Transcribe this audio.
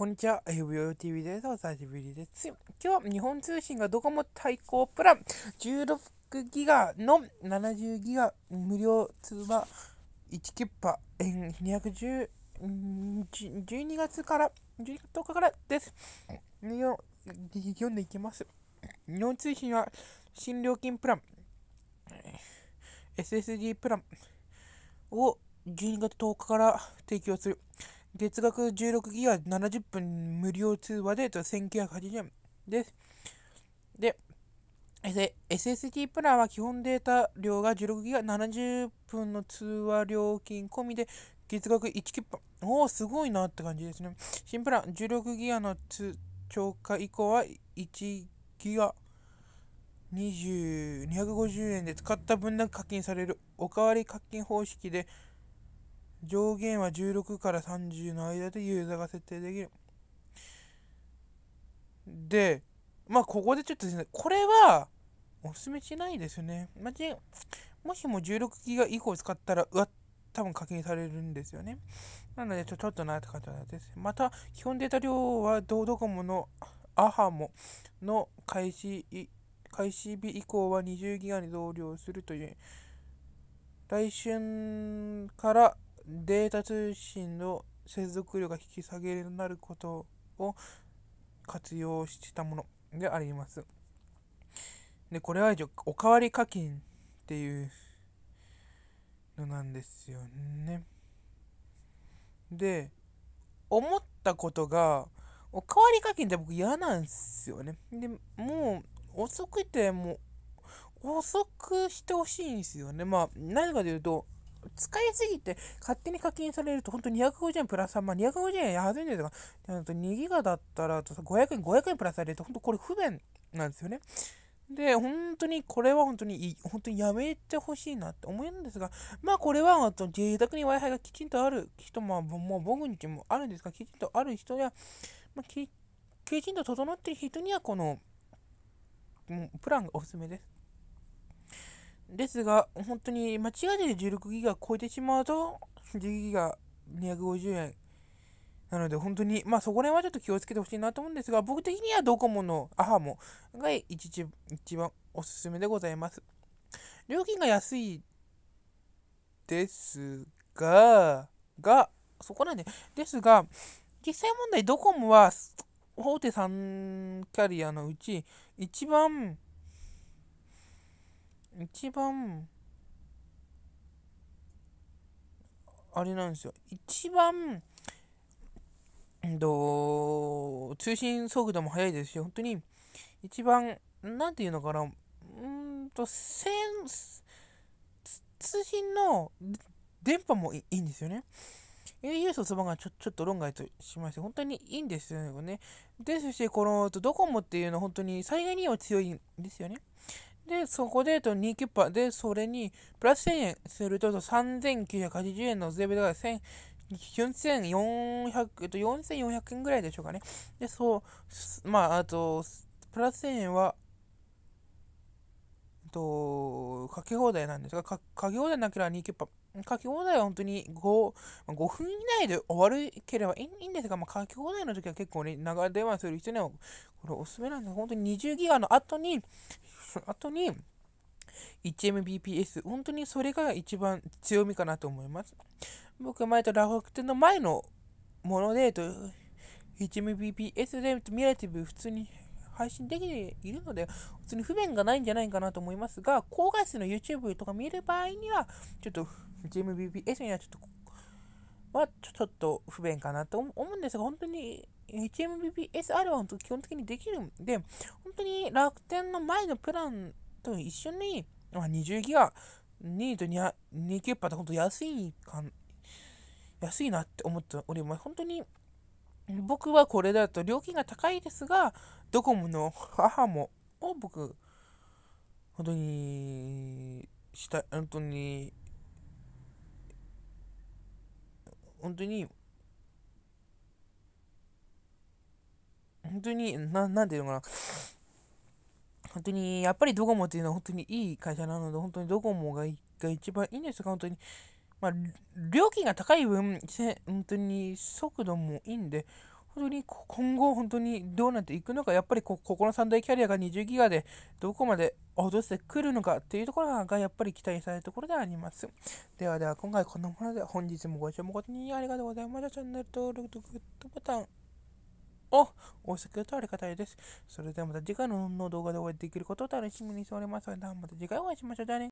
こんにちは、f o t v です。お久しぶりです。今日は日本通信がドコモ対抗プラン16ギガの70ギガ無料通話1キュッパ210 12月から12月0日からです。読んでいきます。日本通信は新料金プラン SSD プランを12月10日から提供する。月額16ギガ70分無料通話で1980円です。で、s s d プランは基本データ量が16ギガ70分の通話料金込みで月額1キップ。おお、すごいなって感じですね。新プラン16ギガの通超過以降は1ギガ20 250円で使った分だけ課金されるおかわり課金方式で上限は16から30の間でユーザーが設定できる。で、まあ、ここでちょっとですね、これは、おすすめしないですね。まじ、もしも16ギガ以降使ったら、うわ、多分課金されるんですよね。なので、ちょっとなって感じなんです。また、基本データ量は、ドドコモのアハモの開始、開始日以降は20ギガに増量するという、来春からデータ通信の接続量が引き下げになることを活用したものであります。で、これはおかわり課金っていうのなんですよね。で、思ったことが、おかわり課金って僕嫌なんですよね。で、もう遅くてもう遅くしてほしいんですよね。まあ、何かというと、使いすぎて勝手に課金されると、本当250円プラス3万、250円安いんですが、2ギガだったら500円、500円プラスされると、本当これ不便なんですよね。で、本当に、これは本当に、本当にやめてほしいなって思うんですが、まあこれは、あと贅宅に Wi-Fi がきちんとある人も、もう僕にちもあるんですが、きちんとある人や、まあ、ききちんと整っている人には、この、プランがおすすめです。ですが、本当に間違いで16ギガ超えてしまうと、10ギガ250円。なので本当に、まあそこら辺はちょっと気をつけてほしいなと思うんですが、僕的にはドコモのアハモが一番おすすめでございます。料金が安いですが、が、そこなんで、ですが、実際問題ドコモは大手3キャリアのうち一番一番あれなんですよ一番と通信速度も速いですし本当に一番何て言うのかなうんと通信の電波もいいんですよね。au そばがちょちょっと論外としまして、本当にいいんですよね。ですし、このドコモっていうのは本当に災害には強いんですよね。で、そこで、えっと、2キュッパで、それに、プラス1000円すると、3980円の税分だから1000、4400、えっと、4400円ぐらいでしょうかね。で、そう、まあ、あと、プラス1000円は、えっと、かけ放題なんですが、か、かけ放題なければ2キュッパ書き放題は本当に 5, 5分以内で終わるければいいんですが、まあ、書き放題の時は結構ね、長電話する人には、これおすすめなんです本当に20ギガの後に、後に、1Mbps、本当にそれが一番強みかなと思います。僕、は前と楽天の前のもので、1Mbps でミラティブ普通に配信できているので、普通に不便がないんじゃないかなと思いますが、高画質の YouTube とか見る場合には、ちょっと HMBPS にはちょっと、あ、ちょっと不便かなと思うんですが、本当に HMBPSR は本当基本的にできるんで、本当に楽天の前のプランと一緒に、まあ、20ギガ、2と2キューパって本当安いか安いなって思っております。本当に僕はこれだと料金が高いですが、ドコモの母もを僕、本当に、した、本当に本当に、本当に、ななんていうのかな。本当に、やっぱりドコモっていうのは本当にいい会社なので、本当にドコモがが一番いいんですが、本当に。まあ、料金が高い分、本当に速度もいいんで、本当に今後本当にどうなっていくのか、やっぱりここの三大キャリアが20ギガでどこまで落としてくるのかっていうところがやっぱり期待されるところであります。ではでは今回このもので本日もご視聴誠にありがとうございました。チャンネル登録とグッドボタンを押してくれるとありがたいです。それではまた次回の動画でお会いできることを楽しみにしております。それではまた次回お会いしましょう。じゃあね。